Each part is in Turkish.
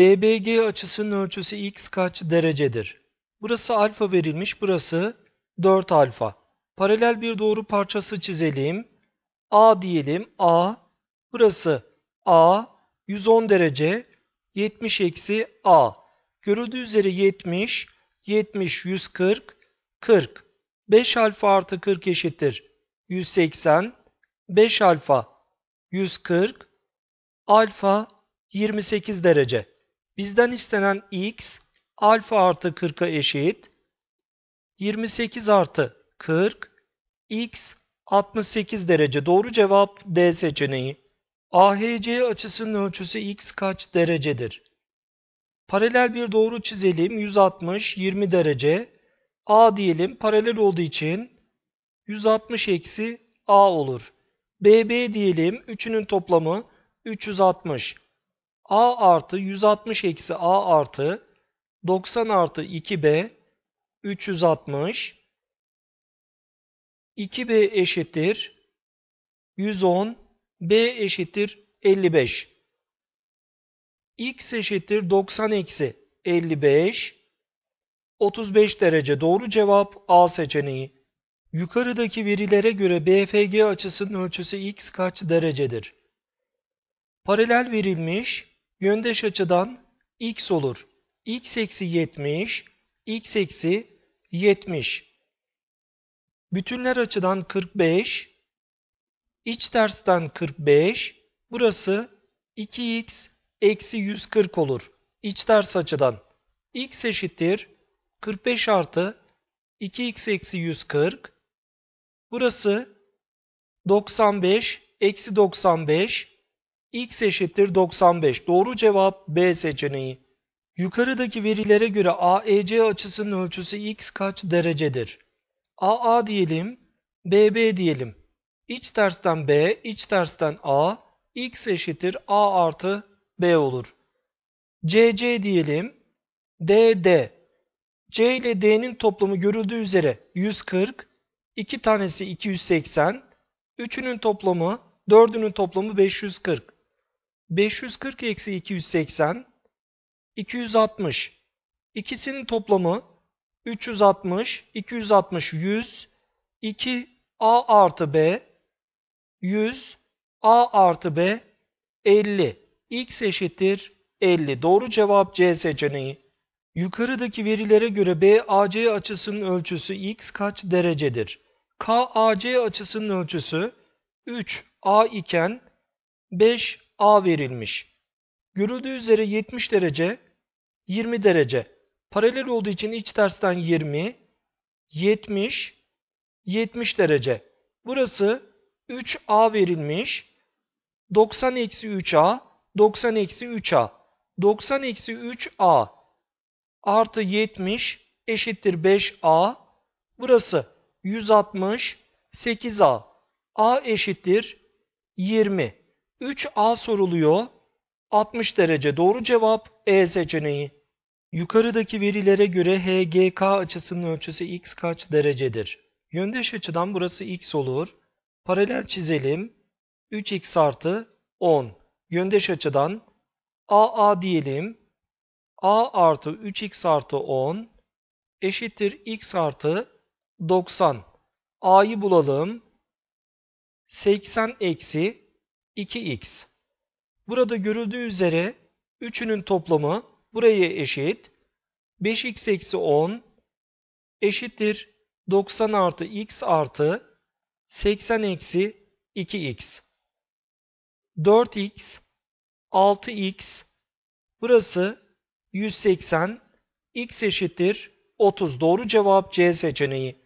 DBG açısının ölçüsü x kaç derecedir? Burası alfa verilmiş, burası 4 alfa. Paralel bir doğru parçası çizelim. A diyelim, A. Burası A, 110 derece, 70 eksi A. Görüldüğü üzere 70, 70, 140, 40. 5 alfa artı 40 eşittir. 180, 5 alfa, 140, alfa 28 derece. Bizden istenen x alfa artı 40'a eşit. 28 artı 40 x 68 derece. Doğru cevap D seçeneği. AHC açısının ölçüsü x kaç derecedir? Paralel bir doğru çizelim. 160 20 derece. A diyelim paralel olduğu için 160 eksi A olur. BB diyelim. Üçünün toplamı 360. A artı 160 eksi A artı 90 artı 2B 360 2B eşittir 110 B eşittir 55 X eşittir 90 eksi 55 35 derece doğru cevap A seçeneği. Yukarıdaki verilere göre BFG açısının ölçüsü x kaç derecedir? Paralel verilmiş Yöndeş açıdan x olur. x eksi 70, x eksi 70. Bütünler açıdan 45, iç tersten 45, burası 2x eksi 140 olur. İç ters açıdan x eşittir 45 artı 2x eksi 140. Burası 95 eksi 95 x eşittir 95. Doğru cevap B seçeneği. Yukarıdaki verilere göre AEC açısının ölçüsü x kaç derecedir? AA diyelim, BB diyelim. İç tersten B, iç tersten A, x eşittir A artı B olur. CC diyelim, DD. C ile D'nin toplamı görüldüğü üzere 140, 2 tanesi 280, 3'ünün toplamı, 4'ünün toplamı 540. 540 eksi 280 260 İkisinin toplamı 360 260 100 2 a artı b 100 a artı b 50 x eşittir 50 doğru cevap c seçeneği yukarıdaki verilere göre BAC açısının ölçüsü x kaç derecedir KAC açısının ölçüsü 3 a iken 5 A verilmiş. Görüldüğü üzere 70 derece 20 derece. Paralel olduğu için iç tersten 20, 70, 70 derece. Burası 3A verilmiş. 90 eksi 3A, 90 eksi 3A. 90 eksi 3A artı 70 eşittir 5A. Burası 160, 8A. A eşittir 20. 3A soruluyor. 60 derece doğru cevap E seçeneği. Yukarıdaki verilere göre HGK açısının ölçüsü x kaç derecedir? Yöndeş açıdan burası x olur. Paralel çizelim. 3x artı 10. Yöndeş açıdan AA diyelim. A artı 3x artı 10 eşittir x artı 90. A'yı bulalım. 80 eksi 2x. Burada görüldüğü üzere üçünün toplamı buraya eşit. 5x eksi 10 eşittir 90 artı x artı 80 eksi 2x. 4x 6x burası 180 x eşittir 30 doğru cevap C seçeneği.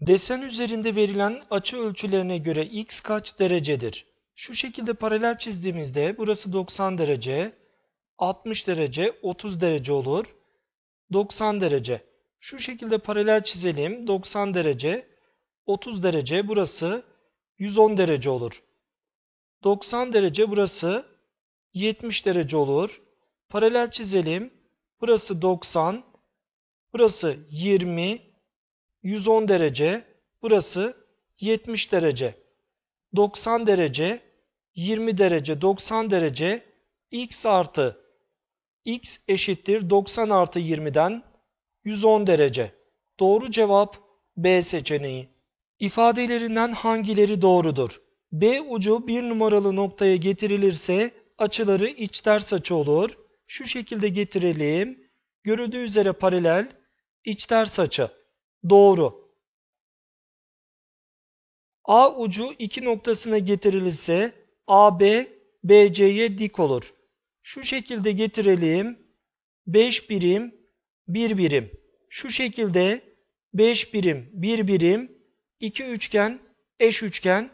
Desen üzerinde verilen açı ölçülerine göre x kaç derecedir? Şu şekilde paralel çizdiğimizde burası 90 derece, 60 derece, 30 derece olur. 90 derece. Şu şekilde paralel çizelim. 90 derece, 30 derece burası 110 derece olur. 90 derece burası 70 derece olur. Paralel çizelim. Burası 90, burası 20, 110 derece, burası 70 derece. 90 derece 20 derece 90 derece x artı x eşittir 90 artı 20'den 110 derece. Doğru cevap B seçeneği. İfadelerinden hangileri doğrudur? B ucu bir numaralı noktaya getirilirse açıları iç ters açı olur. Şu şekilde getirelim. Görüldüğü üzere paralel iç ters açı. Doğru. A ucu 2 noktasına getirilirse AB BC'ye dik olur. Şu şekilde getirelim. 5 birim 1 bir birim. Şu şekilde 5 birim 1 bir birim 2 üçgen eş üçgen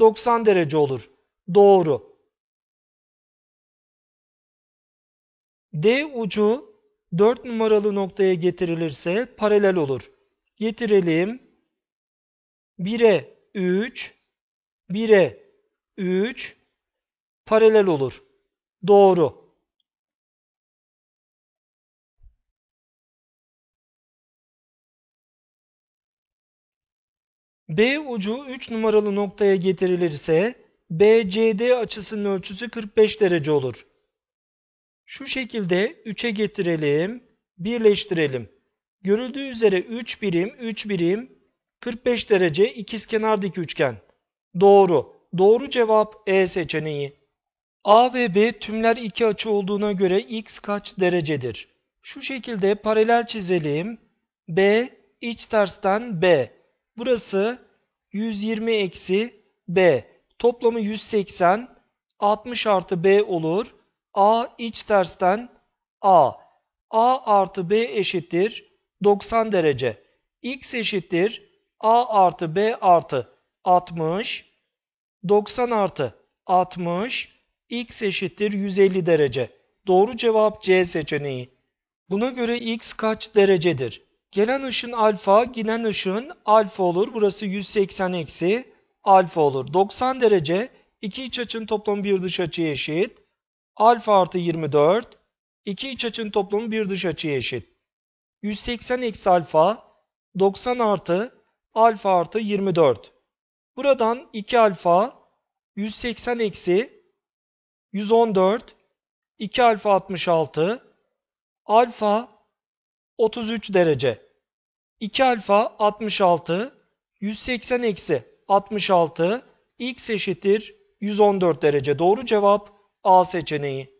90 derece olur. Doğru. D ucu 4 numaralı noktaya getirilirse paralel olur. Getirelim. 1'e 3, 1'e 3 paralel olur. Doğru. B ucu 3 numaralı noktaya getirilirse BCD açısının ölçüsü 45 derece olur. Şu şekilde 3'e getirelim, birleştirelim. Görüldüğü üzere 3 birim, 3 birim, 45 derece dik üçgen. Doğru. Doğru cevap E seçeneği. A ve B tümler iki açı olduğuna göre x kaç derecedir? Şu şekilde paralel çizelim. B iç tersten B. Burası 120 eksi B. Toplamı 180. 60 artı B olur. A iç tersten A. A artı B eşittir 90 derece. X eşittir A artı B artı 60. 90 artı 60. X eşittir 150 derece. Doğru cevap C seçeneği. Buna göre X kaç derecedir? Gelen ışın alfa, giden ışın alfa olur. Burası 180 eksi alfa olur. 90 derece iki iç açın toplamı bir dış açıya eşit. Alfa artı 24. iki iç açın toplamı bir dış açıya eşit. 180 eksi alfa 90 artı alfa artı 24. Buradan 2 alfa 180 eksi 114 2 alfa 66 alfa 33 derece. 2 alfa 66 180 eksi 66 x eşittir 114 derece. Doğru cevap A seçeneği.